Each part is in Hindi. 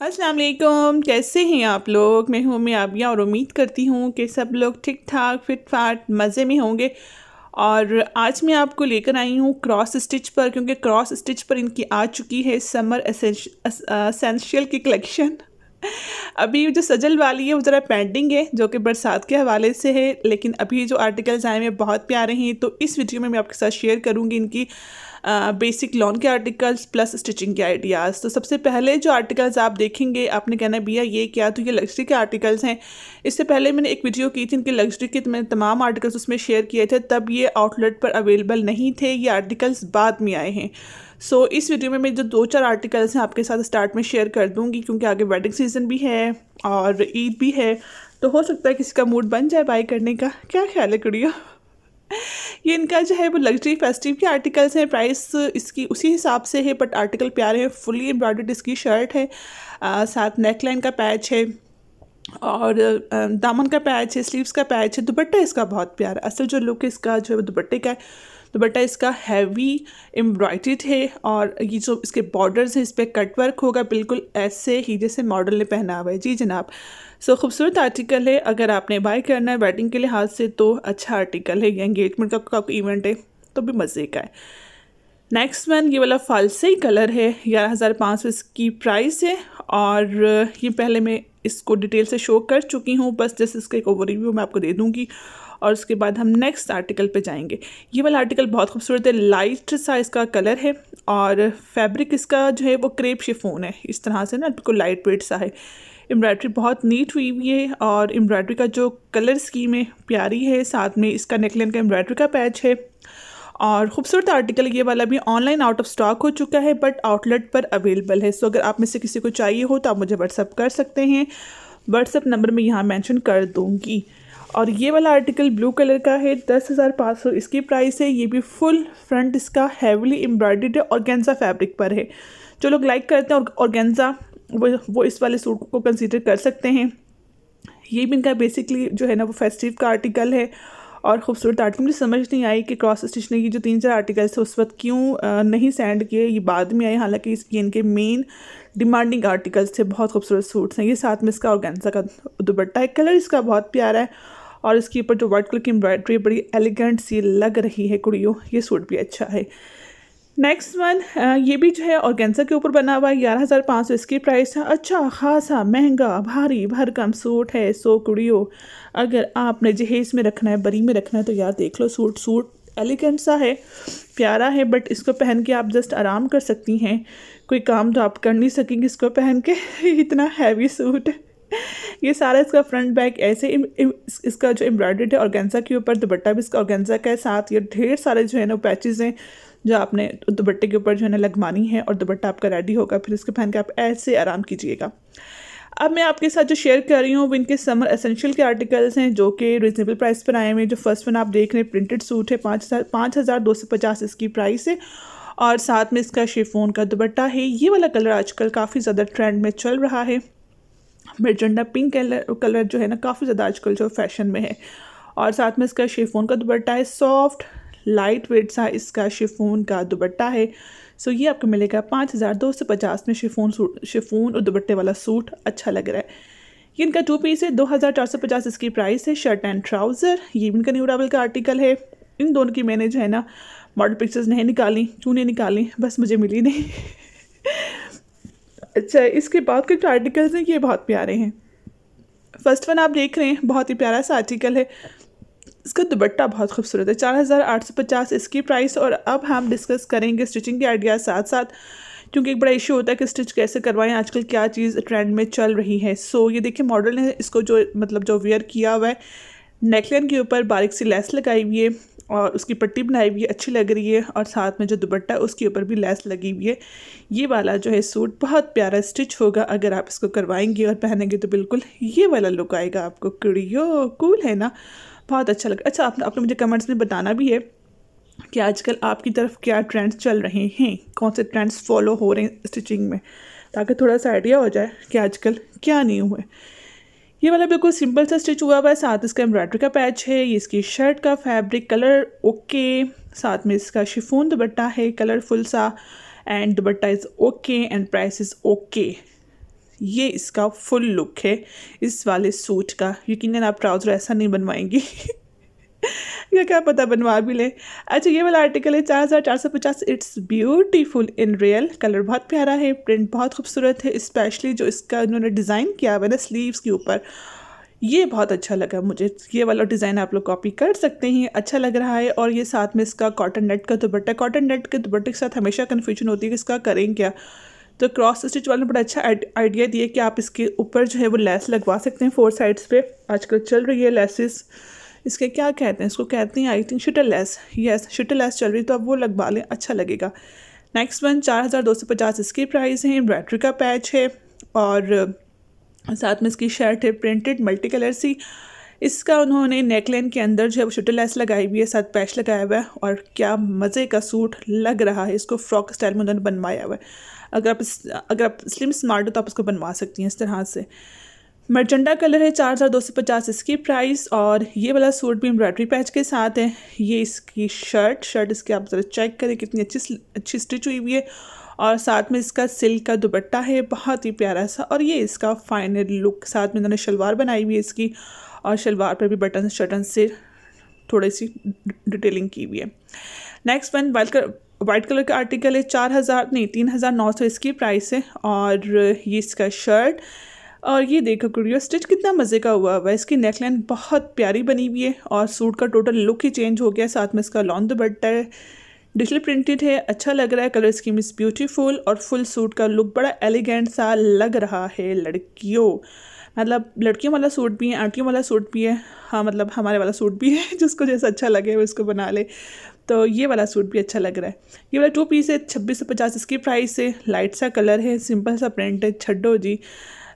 अस्सलाम वालेकुम कैसे हैं आप लोग मैं हूँ मैं आबिया और उम्मीद करती हूँ कि सब लोग ठीक ठाक फिट फाट मज़े में होंगे और आज मैं आपको लेकर आई हूँ क्रॉस स्टिच पर क्योंकि क्रॉस स्टिच पर इनकी आ चुकी है समर असेंशियल की कलेक्शन अभी जो सजल वाली है वो ज़रा पेंडिंग है जो कि बरसात के हवाले से है लेकिन अभी जो आर्टिकल्स आए हैं बहुत प्यारे हैं तो इस वीडियो में मैं आपके साथ शेयर करूँगी इनकी बेसिक लॉन के आर्टिकल्स प्लस स्टिचिंग के आइडियाज़ तो सबसे पहले जो आर्टिकल्स आप देखेंगे आपने कहना भैया ये क्या तो ये लग्जरी के आर्टिकल्स हैं इससे पहले मैंने एक वीडियो की थी इनके लग्जरी के तो मैंने तमाम आर्टिकल्स उसमें शेयर किए थे तब ये आउटलेट पर अवेलेबल नहीं थे ये आर्टिकल्स बाद में आए हैं सो so, इस वीडियो में मैं जो दो चार आर्टिकल्स हैं आपके साथ स्टार्ट में शेयर कर दूंगी क्योंकि आगे वेडिंग से सीज़न भी है और ईद भी है तो हो सकता है किसी का मूड बन जाए बाई करने का क्या ख्याल है कुड़िया ये इनका जो है वो लग्जरी फेस्टिव के आर्टिकल्स हैं प्राइस इसकी उसी हिसाब से है बट आर्टिकल प्यारे हैं फुली एम्ब्रॉयड इसकी शर्ट है आ, साथ नेकलाइन का पैच है और दामन का पैच है स्लीव्स का पैच है दुपट्टा इसका बहुत प्यारा असल जो लुक इसका जो है दुपट्टे का है तो बेटा इसका हैवी एम्ब्रॉयड्रीड है और ये जो इसके बॉर्डर्स हैं इस पर कट वर्क होगा बिल्कुल ऐसे ही जैसे मॉडल ने पहना हुआ है जी जनाब सो so, खूबसूरत आर्टिकल है अगर आपने बाय करना है वेडिंग के लिहाज से तो अच्छा आर्टिकल है या इंगेजमेंट का, का इवेंट है तो भी मज़े का है नेक्स्ट वन ये वाला फालसई कलर है ग्यारह हज़ार पाँच सौ इसकी प्राइस है और ये पहले मैं इसको डिटेल से शो कर चुकी हूँ बस जैसे इसका एक ओवरव्यू मैं आपको दे दूँगी और उसके बाद हम नेक्स्ट आर्टिकल पे जाएंगे ये वाला आर्टिकल बहुत खूबसूरत है लाइट सा इसका कलर है और फैब्रिक इसका जो है वो क्रेप शिफोन है इस तरह से ना बिल्कुल लाइट वेट सा है एम्ब्रॉयड्री बहुत नीट हुई हुई है और एम्ब्रॉयड्री का जो कलर स्कीम है प्यारी है साथ में इसका नेकलैन का एम्ब्रॉयड्री का पैच है और खूबसूरत आर्टिकल ये वाला भी ऑनलाइन आउट ऑफ स्टॉक हो चुका है बट आउटलेट पर अवेलेबल है सो अगर आप में से किसी को चाहिए हो तो आप मुझे व्हाट्सअप कर सकते हैं व्हाट्सअप नंबर मैं यहाँ मेंशन कर दूँगी और ये वाला आर्टिकल ब्लू कलर का है दस हज़ार पाँच सौ इसकी प्राइस है ये भी फुल फ्रंट इसका हेवली एम्ब्रॉयड है और गेंजा फैब्रिक पर है जो लोग लाइक करते हैं और गेंजा वो वो इस वाले सूट को कंसिडर कर सकते हैं ये भी इनका बेसिकली जो है ना वो फेस्टिव का आर्टिकल है और ख़ूबसूरत आर्टिकल मुझे समझ नहीं आई कि क्रॉस स्टिचने की जो तीन चार आर्टिकल्स थे उस वक्त क्यों नहीं सेंड किए ये बाद में आए हालांकि ये इनके मेन डिमांडिंग आर्टिकल्स थे बहुत खूबसूरत सूट्स हैं ये साथ में इसका ऑर्गेन्जा का दुपट्टा है कलर इसका बहुत प्यारा है और इसके ऊपर जो वाइट कलर की एम्ब्रॉयड्री बड़ी एलिगेंट सी लग रही है कुड़ियों ये सूट भी अच्छा है नेक्स्ट वन uh, ये भी जो है ऑर्गेन्जा के ऊपर बना हुआ है ग्यारह हज़ार पाँच सौ इसकी प्राइस है अच्छा खासा महंगा भारी भरकम सूट है सो कुड़ियो अगर आपने जहेज़ में रखना है बरी में रखना है तो यार देख लो सूट सूट एलिगेंट सा है प्यारा है बट इसको पहन के आप जस्ट आराम कर सकती हैं कोई काम तो आप कर नहीं सकेंगी इसको पहन के इतना हैवी सूट ये सारा इसका फ्रंट बैक ऐसे इम, इम, इसका जो एम्ब्रॉयड्रेड है ऑर्गेन्जा के ऊपर दुपट्टा भी इसका ऑर्गेन्जा का है साथ ये ढेर सारे जो है ना पैचेज़ हैं जो आपने दुपट्टे के ऊपर जो है ना लगवानी है और दुपट्टा आपका रेडी होगा फिर इसके पहन के आप ऐसे आराम कीजिएगा अब मैं आपके साथ जो शेयर कर रही हूँ वो इनके समर एसेंशियल के आर्टिकल्स हैं जो कि रिजनेबल प्राइस पर आए हुए हैं जो फर्स्ट वन आप देख रहे हैं प्रिंटेड सूट है पाँच हज़ार पाँच हज़ार दो सौ पचास इसकी प्राइस है और साथ में इसका शेफोन का दुपट्टा है ये वाला कलर आजकल काफ़ी ज़्यादा ट्रेंड में चल रहा है मिर्जेंडा पिंक कलर कलर जो है ना काफ़ी ज़्यादा आजकल जो फैशन में है और साथ में इसका शेफोन का दुपट्टा है सॉफ्ट लाइट वेट सा इसका शिफोन का दुपट्टा है सो ये आपको मिलेगा पाँच हज़ार दो सौ पचास में शिफोन सूट शिफोन और दुपट्टे वाला सूट अच्छा लग रहा है ये इनका टू पीस है दो हज़ार चार सौ पचास इसकी प्राइस है शर्ट एंड ट्राउज़र ये भी इनका न्यू का आर्टिकल है इन दोनों की मैंने जो है ना मॉडल पिक्चर्स नहीं निकाली क्यों नहीं निकाली बस मुझे मिली नहीं अच्छा इसके बाद के जो आर्टिकल्स हैं ये बहुत प्यारे हैं फर्स्ट वन आप देख रहे हैं बहुत ही प्यारा सा आर्टिकल है इसका दुबट्टा बहुत खूबसूरत है चार हज़ार आठ सौ पचास इसकी प्राइस और अब हम डिस्कस करेंगे स्टिचिंग के आइडियाज़ साथ साथ क्योंकि एक बड़ा इशू होता है कि स्टिच कैसे करवाएं आजकल क्या चीज़ ट्रेंड में चल रही है सो so, ये देखिए मॉडल ने इसको जो मतलब जो वेयर किया हुआ है नेकलाइन के ऊपर बारीक सी लेस लगाई हुई है और उसकी पट्टी बनाई हुई है अच्छी लग रही है और साथ में जो दुपट्टा है उसके ऊपर भी लेस लगी हुई है ये वाला जो है सूट बहुत प्यारा स्टिच होगा अगर आप इसको करवाएंगे और पहनेंगे तो बिल्कुल ये वाला लुक आएगा आपको कुड़ियो कूल है ना बहुत अच्छा लग अच्छा आपने आपने मुझे कमेंट्स में बताना भी है कि आजकल आपकी तरफ क्या ट्रेंड्स चल रहे हैं कौन से ट्रेंड्स फॉलो हो रहे हैं स्टिचिंग में ताकि थोड़ा सा आइडिया हो जाए कि आजकल क्या नहीं हुआ ये वाला बिल्कुल सिंपल सा स्टिच हुआ हुआ है साथ इसका एम्ब्रॉयडरी का पैच है ये इसकी शर्ट का फैब्रिक कलर ओके साथ में इसका शिफोन दुपट्टा है कलरफुल सा and dupatta is okay and price is okay ये इसका फुल लुक है इस वाले सूट का यकीन आप ट्राउज़र ऐसा नहीं बनवाएंगी या क्या पता बनवा भी लें अच्छा ये वाला आर्टिकल है चार हज़ार चार सौ पचास it's beautiful in real colour बहुत प्यारा है प्रिंट बहुत खूबसूरत है स्पेशली जो इसका उन्होंने डिज़ाइन किया हुआ ना स्लीव्स के ऊपर ये बहुत अच्छा लगा मुझे ये वाला डिज़ाइन आप लोग कॉपी कर सकते हैं अच्छा लग रहा है और ये साथ में इसका कॉटन नेट का दुपट्टा कॉटन नेट के दुपट्टे के साथ हमेशा कन्फ्यूजन होती है कि इसका करें क्या तो क्रॉस स्टिच वाले ने बड़ा अच्छा आइडिया दिया कि आप इसके ऊपर जो है वो लेस लगवा सकते हैं फोर साइड्स पे आजकल चल रही है लेसेस इसके क्या कहते हैं इसको कहते हैं I think shuttle lace yes shuttle lace चल रही तो आप वो लगवा लें अच्छा लगेगा नेक्स्ट वन चार हज़ार दो सौ पचास इसकी प्राइस है एम्ब्रॉयड्री का पैच है और साथ में इसकी शर्ट है प्रिंटेड मल्टी कलर सी इसका उन्होंने नेकलाइन के अंदर जो है वो शटल लगाई हुई है साथ पैच लगाया हुआ है और क्या मज़े का सूट लग रहा है इसको फ्रॉक स्टाइल में उन्होंने बनवाया हुआ है अगर आप अगर आप स्लिम स्मार्ट हो तो आप इसको बनवा सकती हैं इस तरह से मर्चेंडा कलर है चार हज़ार दो सौ पचास इसकी प्राइस और ये वाला सूट भी एम्ब्रॉयडरी पैच के साथ है ये इसकी शर्ट शर्ट इसकी आप ज़रा चेक करें कितनी अच्छी अच्छी स्टिच हुई हुई है और साथ में इसका सिल्क का दुपट्टा है बहुत ही प्यारा सा और ये इसका फाइनल लुक साथ में इन्होंने शलवार बनाई हुई है इसकी और शलवार पर भी बटन शटन से थोड़ी सी डिटेलिंग की हुई है next one white colour white colour का आर्टिकल है चार हज़ार नहीं तीन हज़ार नौ सौ इसकी प्राइस है और ये इसका शर्ट और ये देखो कुड़ियो स्टिच कितना मज़े का हुआ हुआ है इसकी नेकलाइन बहुत प्यारी बनी हुई है और सूट का टोटल लुक ही चेंज हो गया साथ में इसका लॉन दुपट्टा है डिजिटल प्रिंटेड है अच्छा लग रहा है कलर स्कीम इज़ ब्यूटीफुल और फुल सूट का लुक बड़ा एलिगेंट सा लग रहा है लड़कियों मतलब लड़कियों वाला सूट भी है आंटियों वाला सूट भी है हाँ मतलब हमारे वाला सूट भी है जिसको जैसा अच्छा लगे वो इसको बना ले तो ये वाला सूट भी अच्छा लग रहा है ये वाला टू पीस है छब्बीस सौ पचास इसकी प्राइस है लाइट सा कलर है सिंपल सा प्रिंट है छड्डो जी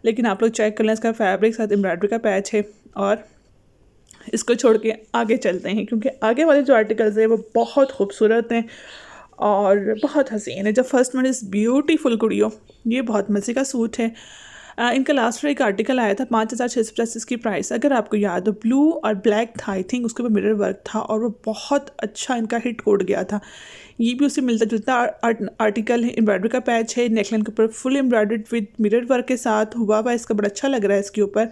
लेकिन आप लोग चेक कर लें इसका फैब्रिक साथ एम्ब्रॉयडरी का पैच है और इसको छोड़ के आगे चलते हैं क्योंकि आगे वाले जो आर्टिकल्स हैं वो बहुत खूबसूरत हैं और बहुत हसीन है जब फर्स्ट वन इज़ ब्यूटीफुल कुड़ियों ये बहुत मज़े का सूट है इनका लास्ट ईयर एक आर्टिकल आया था पाँच हज़ार छः सौ पचास इसकी प्राइस अगर आपको याद हो ब्लू और ब्लैक था आई थिंक उसके ऊपर मिरर वर्क था और वो बहुत अच्छा इनका हिट कोड गया था ये भी उससे मिलता जुलता आर्टिकल है एम्ब्रॉयडरी का पैच है नेकलाइन के ऊपर full embroidered with mirror work के साथ हुआ हुआ इसका बड़ा अच्छा लग रहा है इसके ऊपर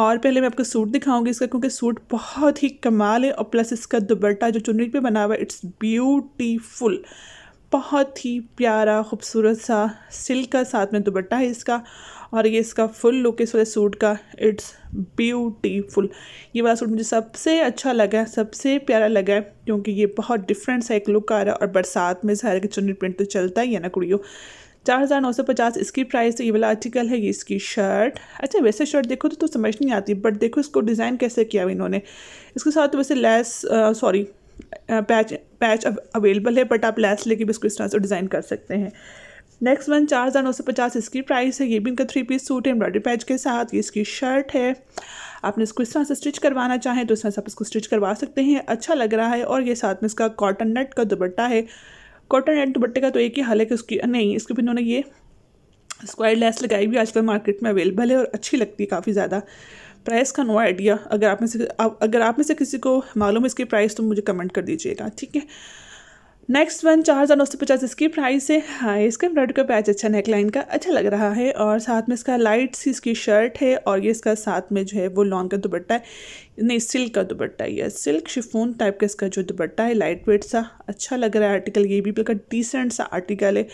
और पहले मैं आपको सूट दिखाऊंगी इसका क्योंकि सूट बहुत ही कमाल है और प्लस इसका दुबट्टा जो चुनरी पे बना हुआ है इट्स ब्यूटीफुल बहुत ही प्यारा खूबसूरत सा सिल्क का साथ में दुबट्टा है इसका और ये इसका फुल लुक इस वाले सूट का इट्स ब्यूटीफुल ये वाला सूट मुझे सबसे अच्छा लगा है सबसे प्यारा लगा है क्योंकि ये बहुत डिफरेंट सा एक लुक आ रहा है और बरसात में ज़ाहिर के चुनरी प्रिंट तो चलता ही है ना कुड़ियों चार हज़ार नौ सौ पचास इसकी प्राइस तो ये वाला आर्टिकल है ये इसकी शर्ट अच्छा वैसे शर्ट देखो तो, तो समझ नहीं आती बट देखो इसको डिज़ाइन कैसे किया इन्होंने इसके साथ तो वैसे lace sorry patch patch available है बट आप लेस लेके भी इसको इस तरह से डिज़ाइन कर सकते हैं नेक्स्ट वन चार हज़ार नौ सौ पचास इसकी प्राइस है ये भी इनका थ्री पीस सूट है एम्ब्रॉयडरी पैच के साथ ये इसकी शर्ट है आपने इसको इस तरह से स्टिच करवाना चाहें तो इस तरह से आप इसको स्टिच करवा सकते हैं अच्छा लग रहा है और ये साथ में इसका कॉटन नेट का दुपट्टा है कॉटन नेट दुपट्टे का तो एक ही हाल है कि उसकी नहीं इसके भी इन्होंने ये स्क्वायर लेस लगाई भी आजकल मार्केट में अवेलेबल है और अच्छी लगती है काफ़ी ज़्यादा प्राइस का नो आइडिया अगर आप में से अगर आप में से किसी को मालूम है इसकी प्राइस तो मुझे कमेंट कर दीजिएगा ठीक है नेक्स्ट वन चार हज़ार नौ सौ पचास इसकी प्राइस है हाँ इसका एम्ब्रॉयडरी का पैच अच्छा नेकलाइन का अच्छा लग रहा है और साथ में इसका लाइट सी इसकी शर्ट है और ये इसका साथ में जो है वो लॉन्ग का दुपट्टा है नहीं सिल्क का दुपट्टा है सिल्क शिफोन टाइप का इसका जो दुपट्टा है लाइट वेट सा अच्छा लग रहा है आर्टिकल ये भी बिल्कुल डिसेंट सा आर्टिकल है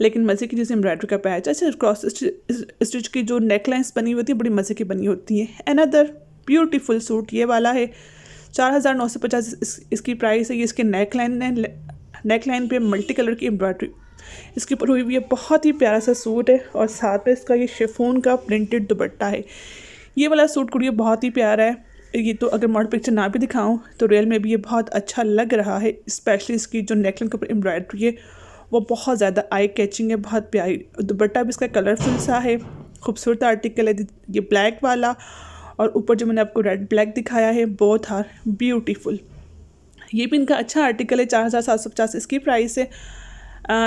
लेकिन मज़े की जैसे एम्ब्रॉयडरी का पैच अच्छा क्रॉस स्टिच की जो नेकलाइंस बनी होती है बड़ी मज़े की बनी होती है अनदर ब्यूटीफुल सूट ये वाला है चार हज़ार नौ सौ पचास इसकी प्राइस है ये इसके नेक लाइन है नेक लाइन पर मल्टी कलर की एम्ब्रॉयड्री इसके ऊपर हुई हुई है बहुत ही प्यारा सा सूट है और साथ में इसका ये शेफोन का प्रिंटेड दुपट्टा है ये वाला सूट कुड़ियों बहुत ही प्यारा है ये तो अगर मॉडल पिक्चर ना भी दिखाऊं तो रियल में भी ये बहुत अच्छा लग रहा है स्पेशली इसकी जो नेकलाइन के ऊपर एम्ब्रॉयड्री है वो बहुत ज़्यादा आई कैचिंग है बहुत प्यारी दुपट्टा भी इसका कलरफुल सा है खूबसूरत आर्टिकल है ये ब्लैक वाला और ऊपर जो मैंने आपको रेड ब्लैक दिखाया है बहुत हार ब्यूटीफुल ये भी इनका अच्छा आर्टिकल है चार हज़ार सात सौ पचास इसकी प्राइस है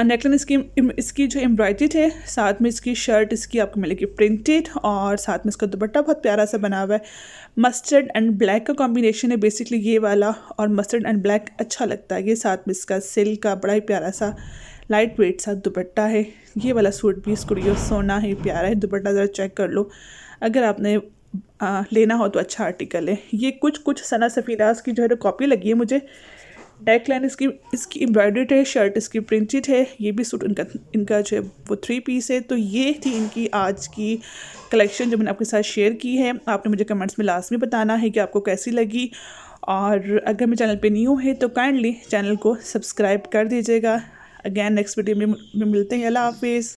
नेकलन इसकी इसकी जो एम्ब्रॉयडेड है साथ में इसकी शर्ट इसकी आपको मिलेगी प्रिंटेड और साथ में इसका दुपट्टा बहुत प्यारा सा बना हुआ है मस्टर्ड एंड ब्लैक का कॉम्बिनेशन है बेसिकली ये वाला और मस्टर्ड एंड ब्लैक अच्छा लगता है ये साथ में इसका सिल्क का बड़ा ही प्यारा सा लाइट वेट सा दुपट्टा है ये वाला सूट भी इसको सोना है प्यारा है दुपट्टा ज़रा चेक कर लो अगर आपने आ, लेना हो तो अच्छा आर्टिकल है ये कुछ कुछ सना सफ़ीनास की जो है कॉपी लगी है मुझे डेकलाइन इसकी इसकी एम्ब्रॉयड्रेड है शर्ट इसकी प्रिंटेड है ये भी सूट इनका इनका जो है वो थ्री पीस है तो ये थी इनकी आज की कलेक्शन जो मैंने आपके साथ शेयर की है आपने मुझे कमेंट्स में लास्ट में बताना है कि आपको कैसी लगी और अगर मैं चैनल पे न्यू है तो काइंडली चैनल को सब्सक्राइब कर दीजिएगा अगैन नेक्स्ट वीडियो में, में मिलते हैं अल्लाह हाफिज़